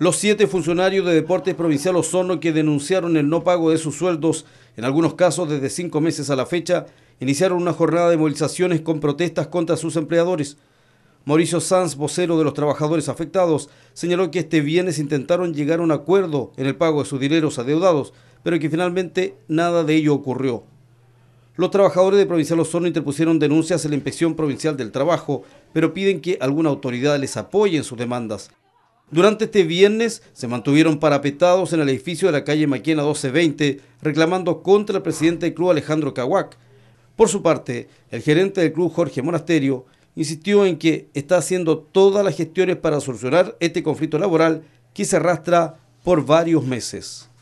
Los siete funcionarios de Deportes Provincial Osorno que denunciaron el no pago de sus sueldos, en algunos casos desde cinco meses a la fecha, iniciaron una jornada de movilizaciones con protestas contra sus empleadores. Mauricio Sanz, vocero de los trabajadores afectados, señaló que este viernes intentaron llegar a un acuerdo en el pago de sus dineros adeudados, pero que finalmente nada de ello ocurrió. Los trabajadores de Provincial Osorno interpusieron denuncias en la Inspección Provincial del Trabajo, pero piden que alguna autoridad les apoye en sus demandas. Durante este viernes se mantuvieron parapetados en el edificio de la calle Maquena 1220, reclamando contra el presidente del club Alejandro Caguac. Por su parte, el gerente del club Jorge Monasterio insistió en que está haciendo todas las gestiones para solucionar este conflicto laboral que se arrastra por varios meses.